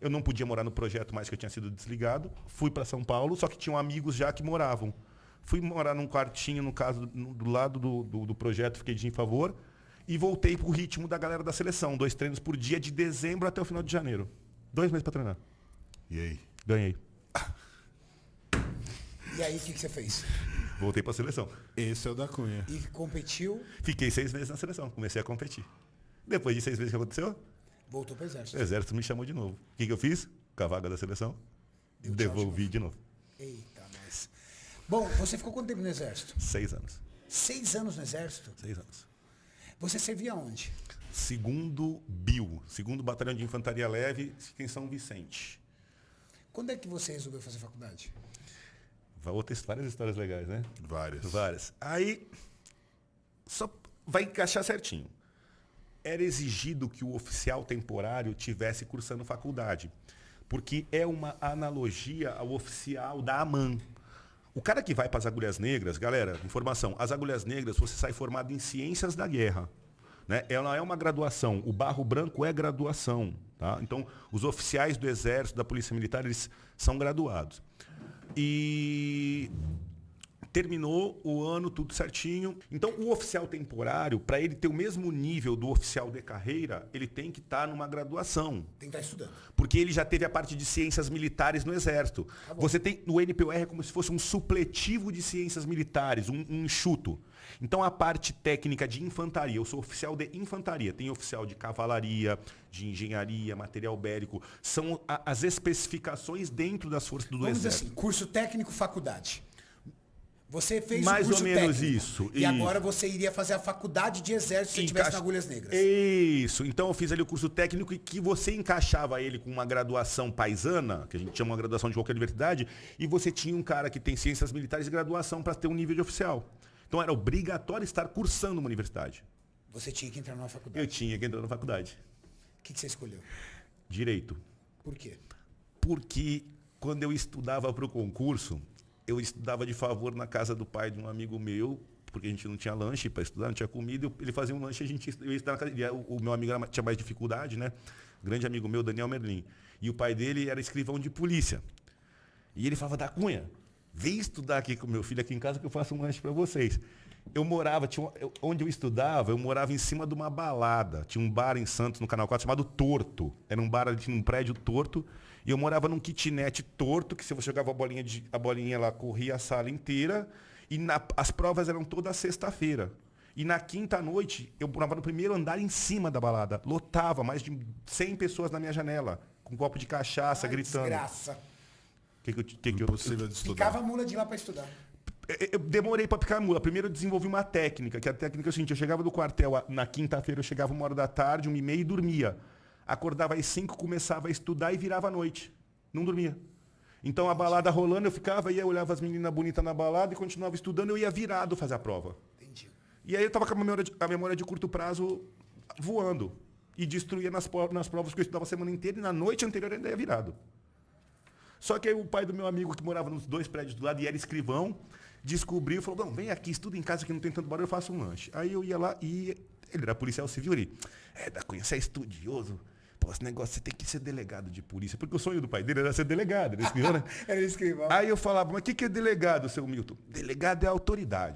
Eu não podia morar no projeto mais que eu tinha sido desligado. Fui para São Paulo, só que tinham amigos já que moravam. Fui morar num quartinho, no caso, do lado do, do, do projeto, fiquei de em favor. E voltei pro ritmo da galera da seleção. Dois treinos por dia, de dezembro até o final de janeiro. Dois meses para treinar. E aí? Ganhei. E aí, o que, que você fez? Voltei para a seleção. Esse é o da Cunha. E competiu? Fiquei seis meses na seleção, comecei a competir. Depois de seis meses, o que aconteceu? Voltou para o exército. O exército me chamou de novo. O que, que eu fiz? Com a vaga da seleção, Deu devolvi de novo. de novo. Eita, mas. Bom, você ficou quanto tempo no exército? Seis anos. Seis anos no exército? Seis anos. Você servia onde? Segundo Bio, segundo Batalhão de Infantaria Leve, em São Vicente. Quando é que você resolveu fazer faculdade? ter várias histórias legais, né? Várias. Várias. Aí, só vai encaixar certinho era exigido que o oficial temporário tivesse cursando faculdade, porque é uma analogia ao oficial da AMAN. O cara que vai para as agulhas negras, galera, informação, as agulhas negras você sai formado em ciências da guerra. Né? Ela é uma graduação, o barro branco é graduação. Tá? Então, os oficiais do Exército, da Polícia Militar, eles são graduados. E terminou o ano tudo certinho. Então, o oficial temporário, para ele ter o mesmo nível do oficial de carreira, ele tem que estar tá numa graduação. Tem que estar tá estudando. Porque ele já teve a parte de ciências militares no Exército. Tá Você tem no NPR é como se fosse um supletivo de ciências militares, um, um enxuto. Então, a parte técnica de infantaria, eu sou oficial de infantaria, tem oficial de cavalaria, de engenharia, material bélico, são a, as especificações dentro das forças do Vamos Exército. dizer assim, curso técnico, faculdade. Você fez mais ou menos técnico, isso. E isso. agora você iria fazer a faculdade de exército se estivesse Encaixa... Agulhas Negras. Isso. Então eu fiz ali o curso técnico e que você encaixava ele com uma graduação paisana, que a gente chama uma graduação de qualquer universidade, e você tinha um cara que tem ciências militares e graduação para ter um nível de oficial. Então era obrigatório estar cursando uma universidade. Você tinha que entrar numa faculdade. Eu tinha que entrar na faculdade. O que, que você escolheu? Direito. Por quê? Porque quando eu estudava para o concurso, eu estudava de favor na casa do pai de um amigo meu, porque a gente não tinha lanche para estudar, não tinha comida. Ele fazia um lanche, a gente eu ia estudar na casa. O meu amigo tinha mais dificuldade, né? Grande amigo meu, Daniel Merlin. E o pai dele era escrivão de polícia. E ele falava da Cunha. Vem estudar aqui com meu filho aqui em casa que eu faço um lanche para vocês. Eu morava, tinha, eu, onde eu estudava, eu morava em cima de uma balada. Tinha um bar em Santos, no Canal 4, chamado Torto. Era um bar, tinha um prédio torto. E eu morava num kitnet torto, que se você jogava a bolinha, de, a bolinha ela corria a sala inteira. E na, as provas eram toda sexta-feira. E na quinta noite, eu morava no primeiro andar em cima da balada. Lotava mais de 100 pessoas na minha janela, com um copo de cachaça, Ai, gritando. Desgraça. Que que eu, que que eu, de Picava mula de lá para estudar. Eh, eu demorei para picar a mula. Primeiro eu desenvolvi uma técnica, que é a técnica é o seguinte, eu chegava do quartel na quinta-feira, eu chegava uma hora da tarde, uma e meia e dormia. Acordava às cinco, começava a estudar e virava à noite. Não dormia. Então a balada rolando, eu ficava, ia, olhava as meninas bonitas na balada e continuava estudando, eu ia virado fazer a prova. Entendi. E aí eu tava com a memória de, a memória de curto prazo voando. E destruía nas, nas provas que eu estudava a semana inteira e na noite anterior ainda ia virado. Só que aí o pai do meu amigo, que morava nos dois prédios do lado e era escrivão, descobriu e falou, não, vem aqui, estuda em casa que não tem tanto barulho, eu faço um lanche. Aí eu ia lá e ele era policial civil ali. É, da Cunha, você é estudioso. Pô, esse negócio, você tem que ser delegado de polícia. Porque o sonho do pai dele era ser delegado. Era escrivão, né? era escrivão. Aí eu falava, mas o que, que é delegado, seu Milton? Delegado é autoridade.